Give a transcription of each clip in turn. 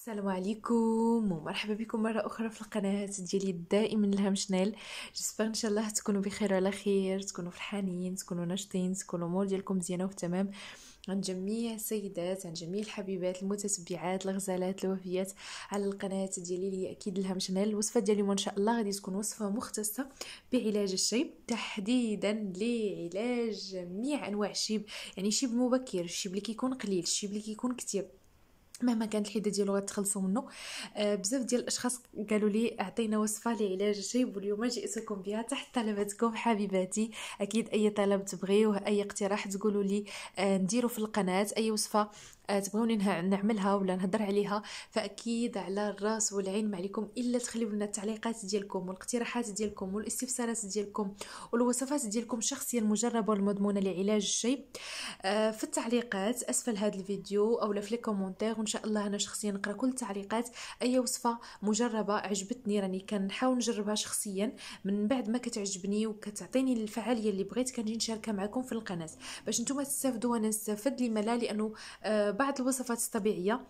السلام عليكم ومرحبا بكم مرة أخرى في القناة ديالي دائما الهام شنال جسبر إن شاء الله تكونوا بخير على خير تكونوا فرحانين تكونوا ناشطين تكونوا الأمور ديالكم مزيانة وتمام عن جميع السيدات عن جميع الحبيبات المتتبعات الغزالات الوفيات على القناة ديالي اللي هي أكيد الهام شنال الوصفة ديال اليوم إن شاء الله غادي تكون وصفة مختصة بعلاج الشيب تحديدا لعلاج جميع أنواع الشيب يعني الشيب المبكر الشيب اللي كيكون قليل الشيب اللي كيكون كتير مهما كانت الحده ديالو غتخلصوا منه آه بزاف ديال الاشخاص قالوا لي اعطينا وصفه لعلاج الجيب واليوم جئتكم بها تحت طلباتكم حبيباتي اكيد اي طلب تبغيوه اي اقتراح تقولوا لي آه في القناه اي وصفه تبغوني نعملها ولا نهضر عليها فاكيد على الراس والعين ما عليكم الا تخليو لنا التعليقات ديالكم والاقتراحات ديالكم والاستفسارات ديالكم والوصفات ديالكم الشخصيه المجربه والمضمونه لعلاج الشيب آه، في التعليقات اسفل هذا الفيديو اولا في لي وان شاء الله انا شخصيا نقرا كل التعليقات اي وصفه مجربه عجبتني راني كنحاول نجربها شخصيا من بعد ما كتعجبني وكتعطيني الفعاليه اللي بغيت كنجي نشاركها معكم في القناه باش نتوما تستافدوا وانا نستافد لما لا لانه آه، بعض الوصفات الطبيعيه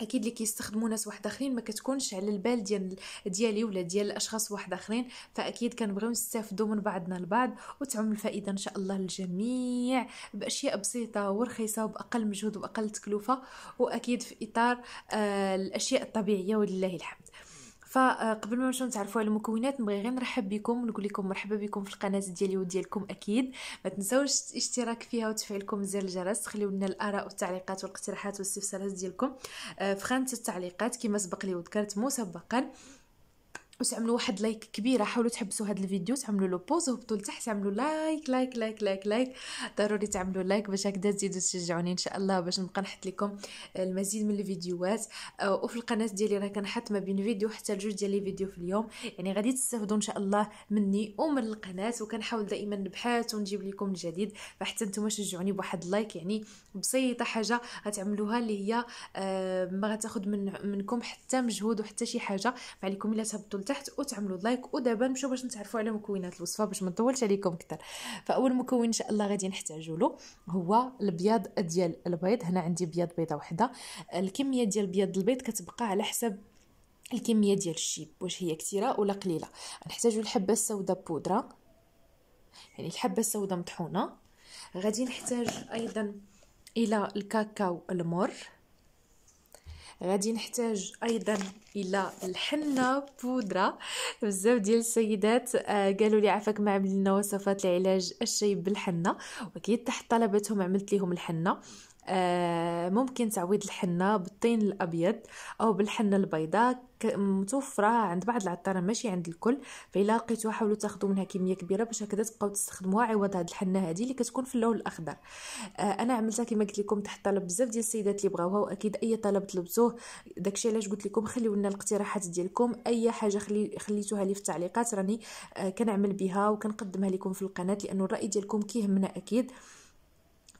اكيد اللي كيستخدموا ناس واحد اخرين ما كتكونش على البال ديال ديالي ولا ديال الاشخاص واحد اخرين فاكيد كنبغيو نستافدوا من بعضنا البعض وتعم الفائده ان شاء الله للجميع باشياء بسيطه ورخيصه وباقل مجهود واقل تكلفه واكيد في اطار آه الاشياء الطبيعيه ولله الحمد فقبل ما نمشيو نتعرفوا على المكونات نبغي غير نرحب بكم ونقول لكم مرحبا بكم في القناه ديالي وديالكم اكيد ما تنساوش الاشتراك فيها وتفعيلكم زر الجرس تخليو لنا الاراء والتعليقات والاقتراحات والاستفسارات ديالكم آه، في خانه التعليقات كما سبق لي وذكرت مسبقا وتعملوا واحد لايك كبيره حاولوا تحبسوا هذا الفيديو تعملوا له بوز وهبطوا لتحت تعملوا لايك لايك لايك لايك لايك ضروري تعملوا لايك باش هكذا تزيدوا تشجعوني ان شاء الله باش نبقى نحط لكم المزيد من الفيديوهات آه، وفي القناه ديالي راه كنحط ما بين فيديو حتى لجوج ديال لي فيديو في اليوم يعني غادي تستافدوا ان شاء الله مني ومن القناه وكنحاول دائما نبحث ونجيب لكم الجديد فحتى نتوما شجعوني بواحد لايك يعني بسيطه حاجه غتعملوها اللي هي آه، ما غتاخذ من منكم حتى مجهود وحتى شي حاجه ما عليكم الا تهبطوا لتحت تحت وتعملوا لايك ودابا نمشيو باش نتعرفوا على مكونات الوصفه باش ما نطولش عليكم اكثر فاول مكون ان شاء الله غادي نحتاجوا له هو البياض ديال البيض هنا عندي بياض بيضه وحده الكميه ديال بياض البيض كتبقى على حسب الكميه ديال الشيب واش هي كثيره ولا قليله نحتاجوا الحبه السوداء بودره يعني الحبه السوداء مطحونه غادي نحتاج ايضا الى الكاكاو المر غادي نحتاج ايضا الى الحنه بودره بزاف ديال السيدات آه، قالوا لي عافاك ما عملنا وصفات لعلاج الشيب بالحنه واكيد تحت طلباتهم عملت لهم الحنه آه، ممكن تعويض الحنة بالطين الأبيض أو بالحنة البيضاء متوفرة عند بعض العطارة ماشي عند الكل فإلا لقيتوها حاولوا تاخذوا منها كمية كبيرة باش هكذا تبقاو تستخدموها عوض هاد الحنة هادي اللي كتكون في اللون الأخضر آه، أنا عملتها كما قلت لكم تحت طلب بزاف ديال السيدات اللي بغاوها وأكيد أي طلب طلبتوه داكشي علاش قلت لكم خليو لنا الاقتراحات ديالكم أي حاجة خلي خليتوها لي في التعليقات راني آه، كنعمل بها وكنقدمها لكم في القناة لأنه الرأي ديالكم كيهمنا أكيد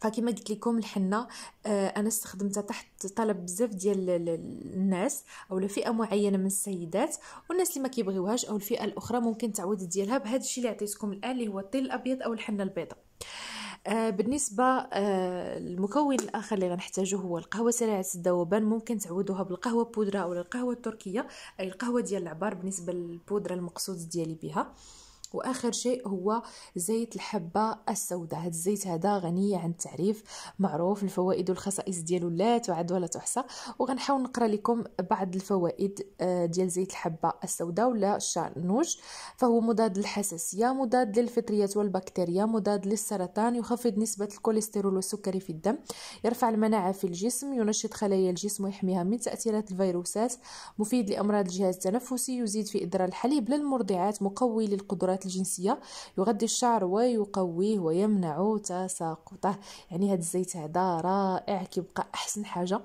فكما قلت لكم الحنه آه، انا استخدمتها تحت طلب بزاف ديال الناس او فئه معينه من السيدات والناس اللي ما كيبغيوهاش او الفئه الاخرى ممكن تعود ديالها بهذا الشيء اللي عطيتكم الان اللي هو التيل الابيض او الحنه البيضاء آه، بالنسبة المكون آه، الآخر اللي غنحتاجه هو القهوة سريعة الذوبان ممكن تعودوها بالقهوة بودرة أو القهوة التركية أي القهوة ديال العبار بالنسبة للبودرة المقصود ديالي بها واخر شيء هو زيت الحبه السوداء هذا الزيت هذا غني عن التعريف معروف الفوائد والخصائص ديالو لا تعد ولا تحصى وغنحاول نقرا لكم بعض الفوائد آه، ديال زيت الحبه السوداء ولا الشانوج فهو مضاد للحساسيه مضاد للفطريات والبكتيريا مضاد للسرطان يخفض نسبه الكوليسترول والسكري في الدم يرفع المناعه في الجسم ينشط خلايا الجسم ويحميها من تاثيرات الفيروسات مفيد لامراض الجهاز التنفسي يزيد في ادرار الحليب للمرضعات مقوي للقدرات الجنسيه يغذي الشعر ويقويه ويمنع تساقطه يعني هذا الزيت هذا رائع كيبقى احسن حاجه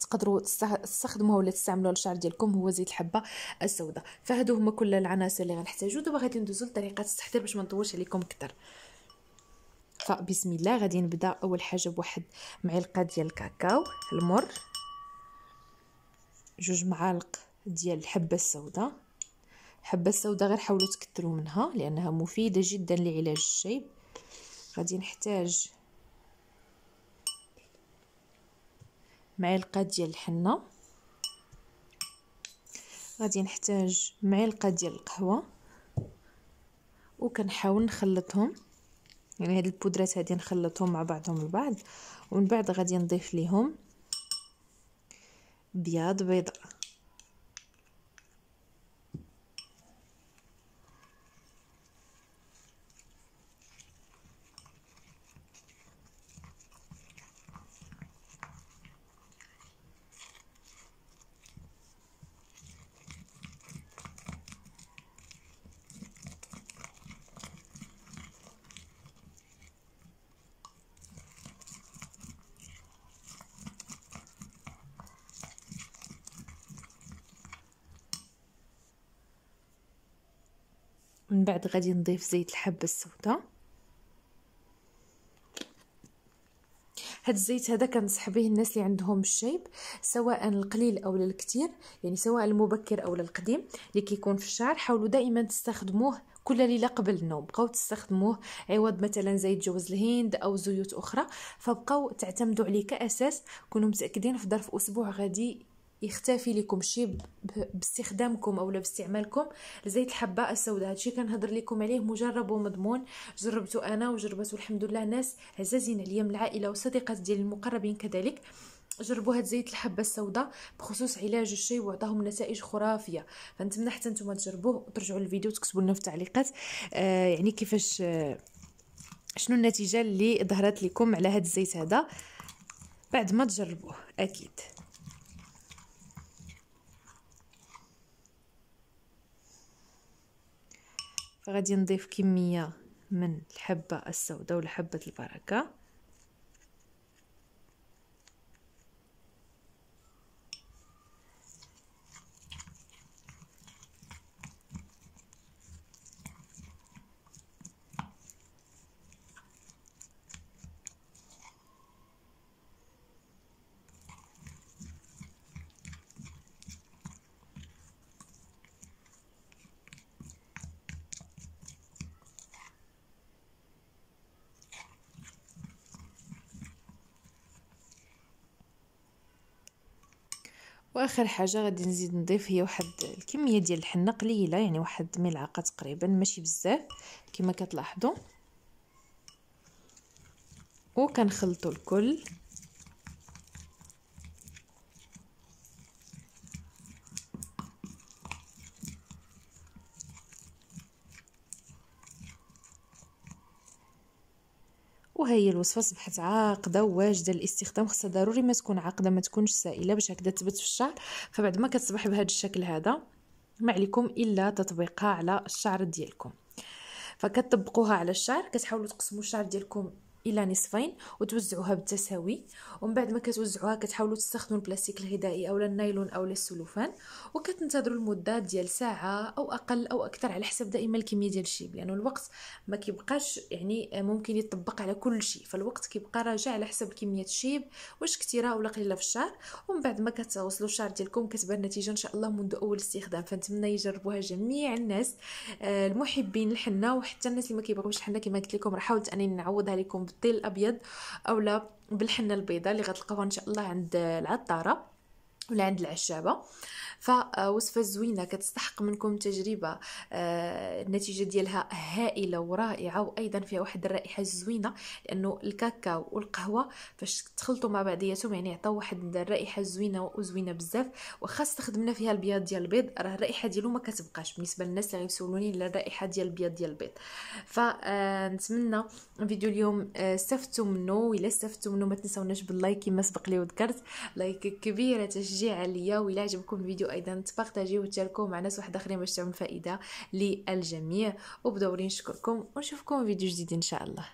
تقدروا تستخدموه ولا تستعملوا للشعر ديالكم هو زيت الحبه السوداء فهادو هما كل العناصر اللي غنحتاجو دابا غادي ندوزو لطريقه التحضير باش ما نطولش عليكم اكثر فبسم الله غادي نبدا اول حاجه بواحد معلقه ديال الكاكاو المر جوج معالق ديال الحبه السوداء حبة السوداء غير حاولوا تكثروا منها لانها مفيده جدا لعلاج الشيب غادي نحتاج معلقه ديال الحنه غادي نحتاج معلقه ديال القهوه وكنحاول نخلطهم يعني هاد البودرات هادي نخلطهم مع بعضهم البعض ومن بعد غادي نضيف ليهم بياض بيضاء من بعد غادي نضيف زيت الحبة السوداء هاد الزيت هذا كنصح به الناس اللي عندهم الشيب سواء القليل او الكثير يعني سواء المبكر او القديم اللي كيكون في الشعر حاولوا دائما تستخدموه كل ليله قبل النوم بقاو تستخدموه عوض مثلا زيت جوز الهند او زيوت اخرى فبقاو تعتمدوا عليه كاساس كونوا متاكدين في ظرف اسبوع غادي يختفي لكم شي باستخدامكم اولا باستعمالكم لزيت الحبه السوداء هادشي كنهضر لكم عليه مجرب ومضمون جربته انا وجربته الحمد لله ناس عزازين عليا من العائله وصديقات ديال المقربين كذلك جربوا هاد زيت الحبه السوداء بخصوص علاج الشي وعطاهم نتائج خرافيه فنتمنى حتى نتوما تجربوه وترجعوا للفيديو وتكتبوا لنا في التعليقات آه يعني كيفاش آه شنو النتيجه اللي ظهرت لكم على هاد الزيت هذا بعد ما تجربوه اكيد فغادي نضيف كميه من الحبه السوداء ولا حبه البركه واخر حاجه غادي نزيد نضيف هي واحد الكميه ديال الحنه قليله يعني واحد ملعقه تقريبا ماشي بزاف كما كتلاحظوا وكنخلطوا الكل وهي الوصفه صبحت عاقده وواجده الاستخدام خصها ضروري ما تكون عاقده ما تكونش سائله باش هكذا تثبت في الشعر فبعد ما كتصبح بهذا الشكل هذا ما عليكم الا تطبيقها على الشعر ديالكم فكتطبقوها على الشعر كتحاولوا تقسموا الشعر ديالكم الى نصفين وتوزعوها بالتساوي ومن بعد ما كتوزعوها كتحاولوا تستخدموا البلاستيك الغذائي اولا النايلون اولا السلوفان وكتنتظروا المده ديال ساعه او اقل او اكثر على حسب دائما الكميه ديال الشيء لانه يعني الوقت ما كيبقاش يعني ممكن يطبق على كل شيء فالوقت كيبقى راجع على حسب كميه الشيب واش كثيره ولا قليله في الشهر ومن بعد ما كتوصلوا الشهر ديالكم كتبان النتيجه ان شاء الله منذ اول استخدام فنتمنى يجربوها جميع الناس آه، المحبين الحنه وحتى الناس اللي ما كيبغيوش الحنه كما قلت لكم راه حاولت انني نعوضها لكم بالطيل الابيض اولا بالحنه البيضاء اللي غتلقاوها ان شاء الله عند العطاره ولا عند العشابه فوصفه زوينه كتستحق منكم تجربه آه، النتيجه ديالها هائله ورائعه وايضا فيها واحد الرائحه زوينه لانه الكاكاو والقهوه فاش تخلطوا مع بعضياتهم يعني عطاو واحد الرائحه زوينه وزوينه بزاف واخا استخدمنا فيها البياض ديال البيض راه الرائحه ديالو ما كتبقاش بالنسبه للناس اللي غيسولوني على الرائحه ديال البياض ديال البيض فنتمنى آه، فيديو اليوم آه، استفدتوا منه الا استفدتوا منه ما تنساوناش باللايك كما سبق لي وذكرت لايك كبيره تشجيع عليا والا عجبكم الفيديو ايضا تبارطاجيو وتشاركوه مع ناس واحد اخرين باش تعمل فائده للجميع وبدوري نشكركم ونشوفكم فيديو جديد ان شاء الله